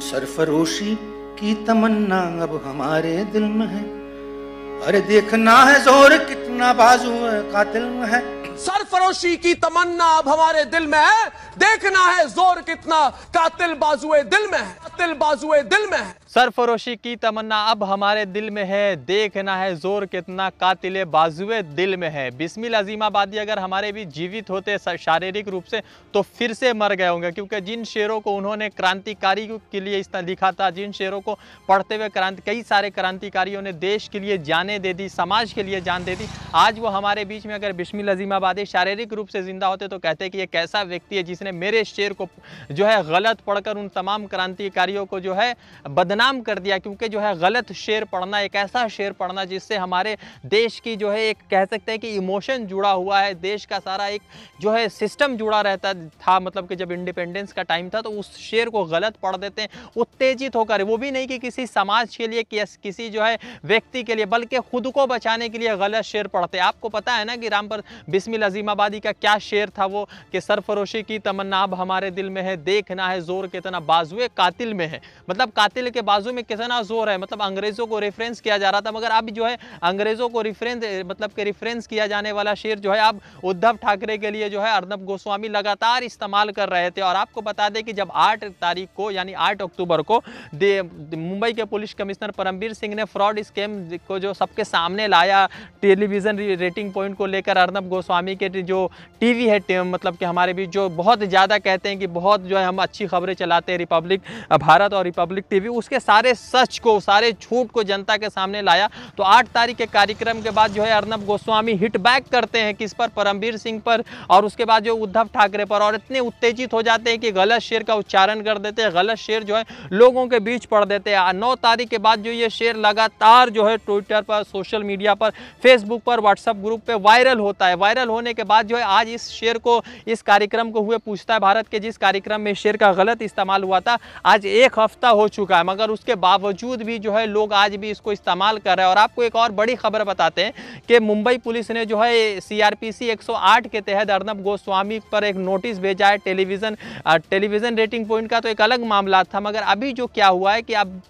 सरफरोशी की तमन्ना अब हमारे दिल में है अरे देखना है जोर कितना बाजू कातिल में है सरफरोशी की तमन्ना अब हमारे दिल में है देखना है जोर कितना कातिल बाजुए दिल में है कातिल बाजुए दिल में है सरफरोशी की तमन्ना अब हमारे दिल में है देखना है जोर कितना कातिले बाजुए दिल में है बिस्मिल अजीमाबादी अगर हमारे भी जीवित होते शारीरिक रूप से तो फिर से मर गए होंगे क्योंकि जिन शेरों को उन्होंने क्रांतिकारी के लिए इस लिखा था जिन शेरों को पढ़ते हुए क्रांति कई सारे क्रांतिकारियों ने देश के लिए जाने दे दी समाज के लिए जान दे दी आज वो हमारे बीच में अगर बिस्मिल अजीमाबादी शारीरिक रूप से ज़िंदा होते तो कहते कि ये कैसा व्यक्ति है जिसने मेरे शेर को जो है गलत पढ़कर उन तमाम क्रांतिकारियों को जो है बदना बदनाम कर दिया क्योंकि जो है गलत शेर पढ़ना एक ऐसा शेर पढ़ना जिससे हमारे देश की जो है एक कह सकते हैं कि इमोशन जुड़ा हुआ है देश का सारा एक जो है सिस्टम जुड़ा रहता था मतलब कि जब इंडिपेंडेंस का टाइम था तो उस शेर को गलत पढ़ देते हैं उत्तेजित होकर वो भी नहीं कि किसी समाज के लिए किसी जो है व्यक्ति के लिए बल्कि खुद को बचाने के लिए गलत शेर पढ़ते आपको पता है ना कि राम पर बिस्मिल अजीमाबादी का क्या शेर था वो कि सरफरोशी की तमन्ना अब हमारे दिल में है देखना है जोर कितना बाजुए कातिल में है मतलब कातिल के बाजू में कितना जोर है मतलब अंग्रेज़ों को रेफरेंस किया जा रहा था मगर अब जो है अंग्रेज़ों को रिफरेंस मतलब के रेफरेंस किया जाने वाला शेर जो है अब उद्धव ठाकरे के लिए जो है अर्नब गोस्वामी लगातार इस्तेमाल कर रहे थे और आपको बता दें कि जब आठ तारीख को यानी आठ अक्टूबर को मुंबई के पुलिस कमिश्नर परमवीर सिंह ने फ्रॉड स्कैम को जो सबके सामने लाया टेलीविज़न रेटिंग पॉइंट को लेकर अर्नब गोस्वामी के जो टीवी है मतलब कि हमारे बीच जो बहुत ज़्यादा कहते हैं कि बहुत जो है हम अच्छी खबरें चलाते हैं रिपब्लिक भारत और रिपब्लिक टीवी उसके सारे सच को सारे झूठ को जनता के सामने लाया तो आठ तारीख के कार्यक्रम के बाद जो है अर्नब गोस्वामी हिट बैक करते हैं किस पर परमवीर सिंह पर और उसके बाद जो उद्धव ठाकरे पर और इतने उत्तेजित हो जाते हैं कि गलत शेर का उच्चारण कर देते हैं गलत शेर जो है लोगों के बीच पढ़ देते हैं नौ तारीख के बाद जो ये शेर लगातार जो है ट्विटर पर सोशल मीडिया पर फेसबुक पर व्हाट्सअप ग्रुप पर वायरल होता है वायरल होने के बाद जो है आज इस शेर को इस कार्यक्रम को हुए पूछता है भारत के जिस कार्यक्रम में शेर का गलत इस्तेमाल हुआ था आज एक हफ्ता हो चुका है मगर और उसके बावजूद भी जो है लोग आज भी इसको इस्तेमाल कर रहे हैं और आपको एक और बड़ी खबर बताते हैं कि मुंबई पुलिस ने जो है सीआरपीसी 108 के तहत अर्नब गोस्वामी पर एक नोटिस भेजा है टेलीविज़न टेलीविज़न रेटिंग पॉइंट का तो एक अलग मामला था मगर अभी जो क्या हुआ है कि अब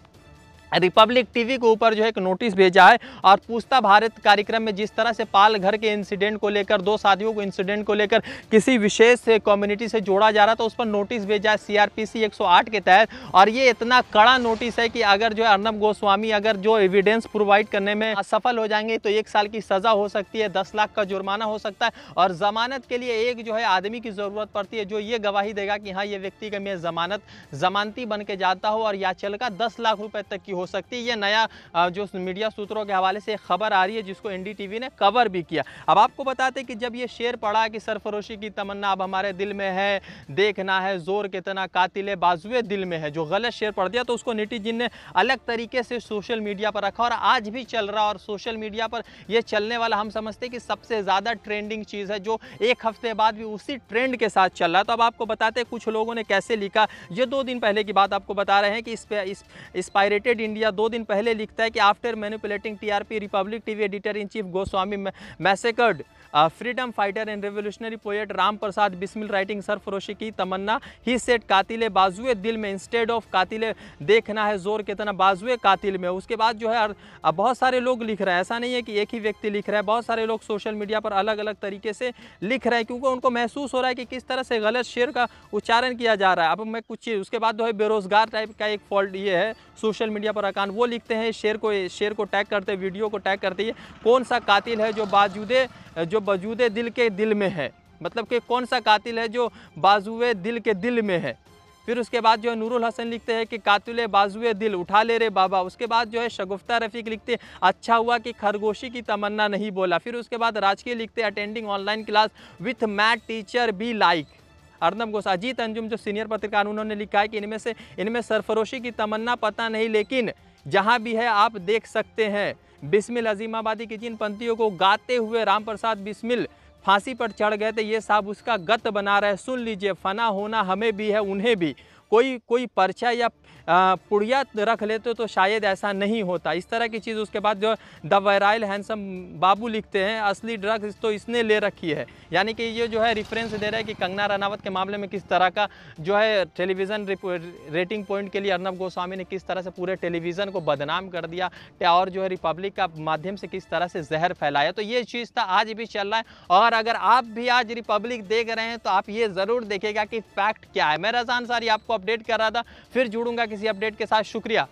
रिपब्लिक टीवी के ऊपर जो है एक नोटिस भेजा है और पूछता भारत कार्यक्रम में जिस तरह से पाल घर के इंसिडेंट को लेकर दो शादियों को इंसिडेंट को लेकर किसी विशेष कम्युनिटी से जोड़ा जा रहा था उस पर नोटिस भेजा है सीआरपीसी 108 के तहत और ये इतना कड़ा नोटिस है कि अगर जो है अर्नब गोस्वामी अगर जो एविडेंस प्रोवाइड करने में असफल हो जाएंगे तो एक साल की सज़ा हो सकती है दस लाख का जुर्माना हो सकता है और ज़मानत के लिए एक जो है आदमी की ज़रूरत पड़ती है जो ये गवाही देगा कि हाँ ये व्यक्ति का मैं ज़मानत जमानती बन के जाता हो और याचल का दस लाख रुपये तक की हो सकती है ये नया जो मीडिया सूत्रों के हवाले से खबर आ रही है जिसको एन ने कवर भी किया अब आपको बताते कि जब ये शेर पड़ा कि सरफरोशी की तमन्ना अब हमारे दिल में है देखना है जोर कितना कातिल बाजुए दिल में है जो गलत शेर पढ़ दिया तो उसको नीटी जिन ने अलग तरीके से सोशल मीडिया पर रखा और आज भी चल रहा और सोशल मीडिया पर यह चलने वाला हम समझते कि सबसे ज़्यादा ट्रेंडिंग चीज़ है जो एक हफ्ते बाद भी उसी ट्रेंड के साथ चल रहा है तो अब आपको बताते कुछ लोगों ने कैसे लिखा ये दो दिन पहले की बात आपको बता रहे हैं कि इस, इस, इस इंडिया दो दिन पहले लिखता है कि after manipulating TRP Republic TV editor in chief Goswami massacred freedom fighter and revolutionary poet Ram Prasad Bismil writing सर फरोशी की तमन्ना ही सेट कातिले बाजुए दिल में इंस्टेड ऑफ कातिले देखना है जोर कितना बाजुए कातिल में उसके बाद जो है बहुत सारे लोग लिख रहे हैं ऐसा नहीं है कि एक ही व्यक्ति लिख रहा है बहुत सारे लोग सोशल मीडिया पर अलग अलग तरीके से लिख रहे हैं क्योंकि उनको महसूस हो रहा है कि किस तरह से गलत शेर का उच्चारण किया जा रहा है अब मैं कुछ चीज़ उसके बाद जो है बेरोजगार टाइप का एक फॉल्ट ये है सोशल मीडिया पर अकान वो लिखते हैं शेर को शेर को टैग करते वीडियो को टैग करते ये कौन सा कातिल है जो बाजूदे जो बजूदे दिल के दिल में है मतलब कि कौन सा कातिल है जो बाजुए दिल के दिल में है फिर उसके बाद जो है नूरुल हसन लिखते हैं कि कातिल बाजुए दिल उठा ले रे बाबा उसके बाद जो है शगुफ्ता रफ़ीक लिखते अच्छा हुआ कि खरगोशी की तमन्ना नहीं बोला फिर उसके बाद राजकीय लिखते attending online class with math teacher be like Arnab Ghosh Ajit Anjum जो सीनियर पत्रकार उन्होंने लिखा है कि इनमें से इनमें सरफरोशी की तमन्ना पता नहीं लेकिन जहाँ भी है आप देख सकते हैं बिस्मिल अजीमाबादी की जिन पंक्तियों को गाते हुए राम प्रसाद बिस्मिल फांसी पर चढ़ गए थे ये साहब उसका गत बना रहे सुन लीजिए फना होना हमें भी है उन्हें भी कोई कोई पर्चा या पुड़िया रख लेते तो शायद ऐसा नहीं होता इस तरह की चीज़ उसके बाद जो द वायरल हैंडसम बाबू लिखते हैं असली ड्रग्स तो इसने ले रखी है यानी कि ये जो है रिफरेंस दे रहा है कि कंगना रनावत के मामले में किस तरह का जो है टेलीविज़न रेटिंग पॉइंट के लिए अर्नब गोस्वामी ने किस तरह से पूरे टेलीविज़न को बदनाम कर दिया और जो है रिपब्लिक का माध्यम से किस तरह से जहर फैलाया तो ये चीज़ था आज भी चल रहा है और अगर आप भी आज रिपब्लिक देख रहे हैं तो आप ये ज़रूर देखेगा कि फैक्ट क्या है मैं रजान सारी आपको अपडेट कर रहा था फिर जुड़ूंगा किसी अपडेट के साथ शुक्रिया